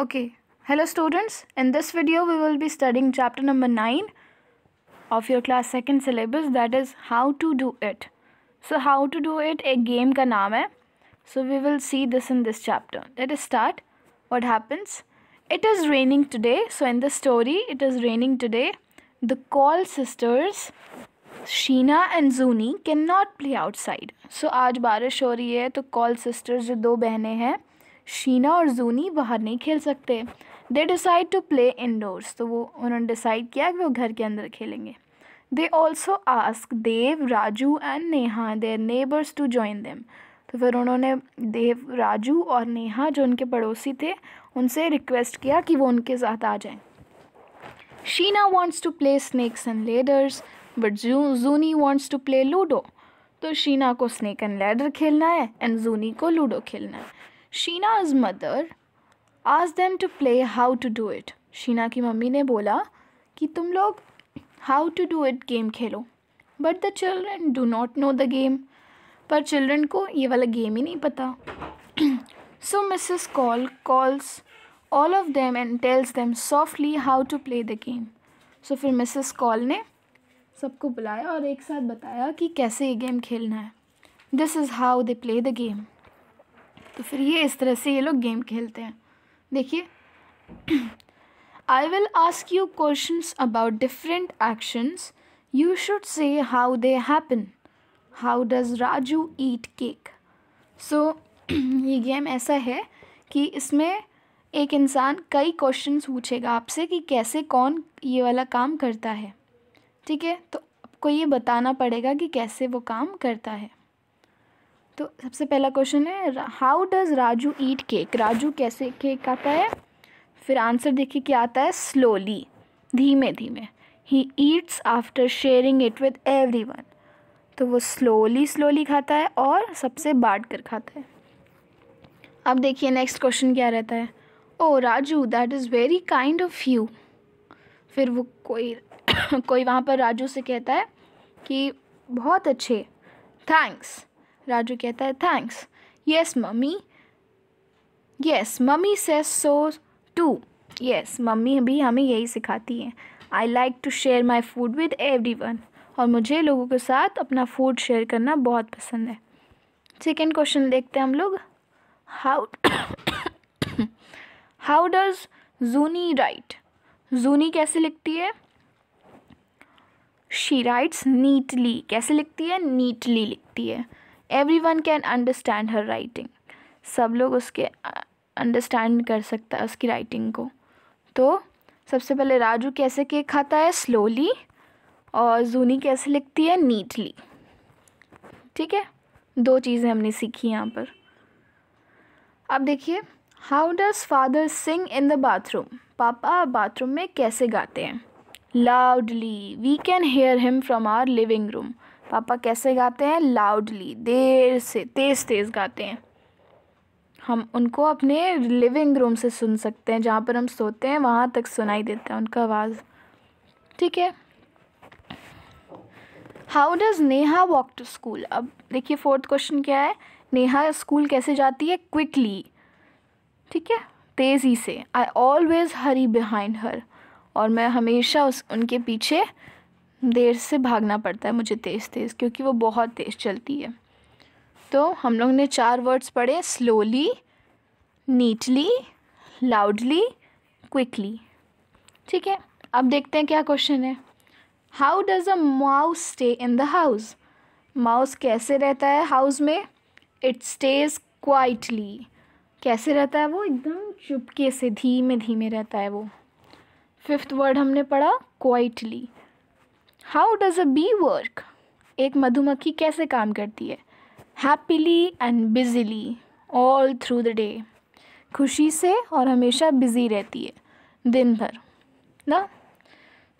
Okay, hello students. In this video, we will be studying chapter number 9 of your class 2nd syllabus that is how to do it. So how to do it a game ka naam hai So we will see this in this chapter. Let us start. What happens? It is raining today. So in the story, it is raining today. The call sisters Sheena and Zuni cannot play outside. So सो आज बारिश हो रही है तो call sisters जो दो बहनें हैं शीना और जूनी बाहर नहीं खेल सकते they decide to play indoors तो वो उन्होंने डिसाइड किया कि वो घर के अंदर खेलेंगे they also ask Dev Raju and Neha their neighbours to join them तो फिर उन्होंने देव राजू और नेहा जो उनके पड़ोसी थे उनसे रिक्वेस्ट किया कि वो उनके साथ आ जाएं Sheena wants to play snakes and ladders but जू Juni wants to play ludo तो शीना को स्नैक एंड लेडर खेलना है एंड जूनी को लूडो खेलना है शीनाज मदर आज them to play how to do it Sheena की मम्मी ने बोला कि तुम लोग how to do it game खेलो but the children do not know the game पर चिल्ड्रन को ये वाला गेम ही नहीं पता so Mrs call calls all of them and tells them softly how to play the game so फिर Mrs call ने सबको बुलाया और एक साथ बताया कि कैसे ये गेम खेलना है this is how they play the game तो फिर ये इस तरह से ये लोग गेम खेलते हैं देखिए I will ask you question about different actions you should say how they happen how does Raju eat cake so ये गेम ऐसा है कि इसमें एक इंसान कई क्वेश्चन पूछेगा आपसे कि कैसे कौन ये वाला काम करता है ठीक है तो आपको ये बताना पड़ेगा कि कैसे वो काम करता है तो सबसे पहला क्वेश्चन है how does Raju eat cake Raju कैसे केक खाता है फिर आंसर देखिए क्या आता है स्लोली धीमे धीमे ही eats after sharing it with everyone तो वो स्लोली स्लोली खाता है और सबसे बांट कर खाता है अब देखिए नेक्स्ट क्वेश्चन क्या रहता है oh oh, Raju that is very kind of you फिर वो कोई कोई वहाँ पर राजू से कहता है कि बहुत अच्छे थैंक्स राजू कहता है thanks yes mummy yes mummy says so to yes mummy भी हमें यही सिखाती हैं I like to share my food with everyone और मुझे लोगों के साथ अपना फूड शेयर करना बहुत पसंद है सेकेंड क्वेश्चन देखते हैं हम लोग how how does Juni write Juni कैसे लिखती है शी राइट्स नीटली कैसे लिखती है नीटली लिखती है everyone can understand her writing सब लोग उसके अंडरस्टैंड कर सकता है उसकी राइटिंग को तो सबसे पहले राजू कैसे केक खाता है स्लोली और जूनी कैसे लिखती है नीटली ठीक है दो चीज़ें हमने सीखी यहाँ पर अब देखिए how does father sing in the bathroom papa bathroom में कैसे गाते हैं loudly we can hear him from our living room papa कैसे गाते हैं लाउडली देर से तेज़ तेज़ गाते हैं हम उनको अपने लिविंग रूम से सुन सकते हैं जहाँ पर हम सोते हैं वहाँ तक सुनाई देता है उनका आवाज़ ठीक है how does Neha walk to school अब देखिए फोर्थ क्वेश्चन क्या है नेहा स्कूल कैसे जाती है क्विकली ठीक है तेज़ी से I always Hari behind her और मैं हमेशा उस उनके पीछे देर से भागना पड़ता है मुझे तेज़ तेज़ क्योंकि वो बहुत तेज़ चलती है तो हम लोग ने चार वर्ड्स पढ़े स्लोली नीटली लाउडली क्विकली ठीक है अब देखते हैं क्या क्वेश्चन है how does a mouse stay in the house mouse कैसे रहता है हाउस में इट स्टेज क्वाइटली कैसे रहता है वो एकदम चुपके से धीमे धीमे रहता है वो फिफ्थ वर्ड हमने पढ़ा quietly how does a bee work एक मधुमक्खी कैसे काम करती है happily and busily all through the day खुशी से और हमेशा बिजी रहती है दिन भर ना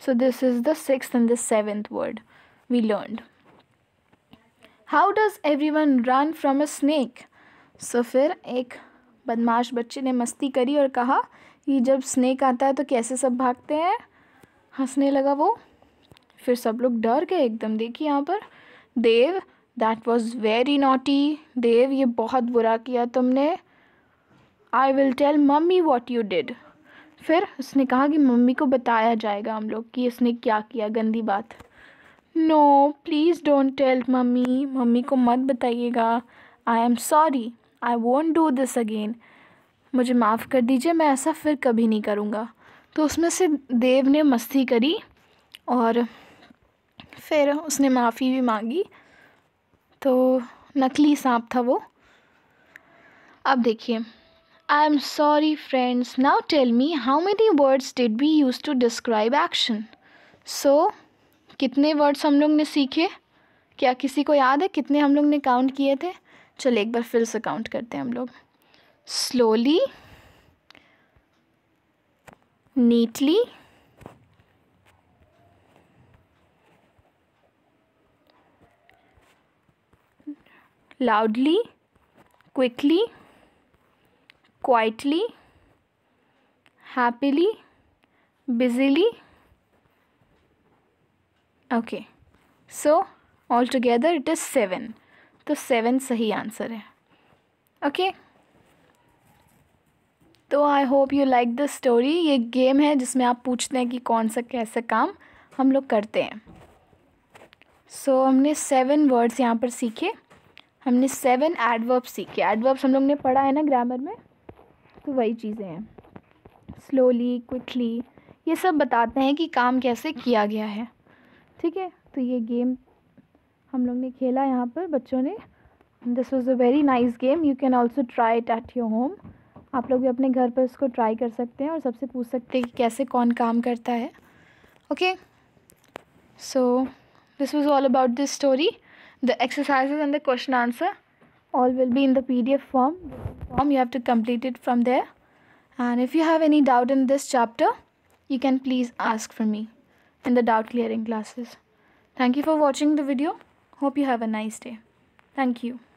so this is the six and the seventh word we learn how does everyone run from a snake so फिर एक बदमाश बच्चे ने मस्ती करी और कहा कि जब स्नैक आता है तो कैसे सब भागते हैं हंसने लगा वो फिर सब लोग डर गए एकदम देखिए यहाँ पर Dev that was very naughty Dev ये बहुत बुरा किया तुमने I will tell mummy what you did फिर उसने कहा कि मम्मी को बताया जाएगा हम लोग कि इसने क्या किया गंदी बात no please don't tell mummy mummy को मत बताइएगा I am sorry I won't do this again मुझे माफ़ कर दीजिए मैं ऐसा फिर कभी नहीं करूँगा तो उसमें से देव ने मस्ती करी और फिर उसने माफ़ी भी मांगी तो नकली सांप था वो अब देखिए I am sorry friends now tell me how many words did we use to describe action so कितने वर्ड्स हम लोग ने सीखे क्या किसी को याद है कितने हम लोग ने काउंट किए थे चलो एक बार फिर से काउंट करते हैं हम लोग slowly neatly loudly quickly quietly happily busily okay so altogether it is 7 तो सेवन सही आंसर है ओके okay? तो I hope you like the story ये गेम है जिसमें आप पूछते हैं कि कौन सा कैसा काम हम लोग करते हैं सो so, हमने सेवन वर्ड्स यहाँ पर सीखे हमने सेवन एडवर्ब्स सीखे एडवर्ब्स हम लोग ने पढ़ा है ना ग्रामर में तो वही चीज़ें हैं स्लोली क्विकली ये सब बताते हैं कि काम कैसे किया गया है ठीक है तो ये गेम हम लोग ने खेला यहाँ पर बच्चों ने this was a very nice game you can also try it at your home आप लोग भी अपने घर पर इसको ट्राई कर सकते हैं और सबसे पूछ सकते हैं कि कैसे कौन काम करता है okay so this was all about this story the exercises and the question answer all will be in the pdf form form you have to complete it from there and if you have any doubt in this chapter you can please ask for me in the doubt clearing classes thank you for watching the video hope you have a nice day thank you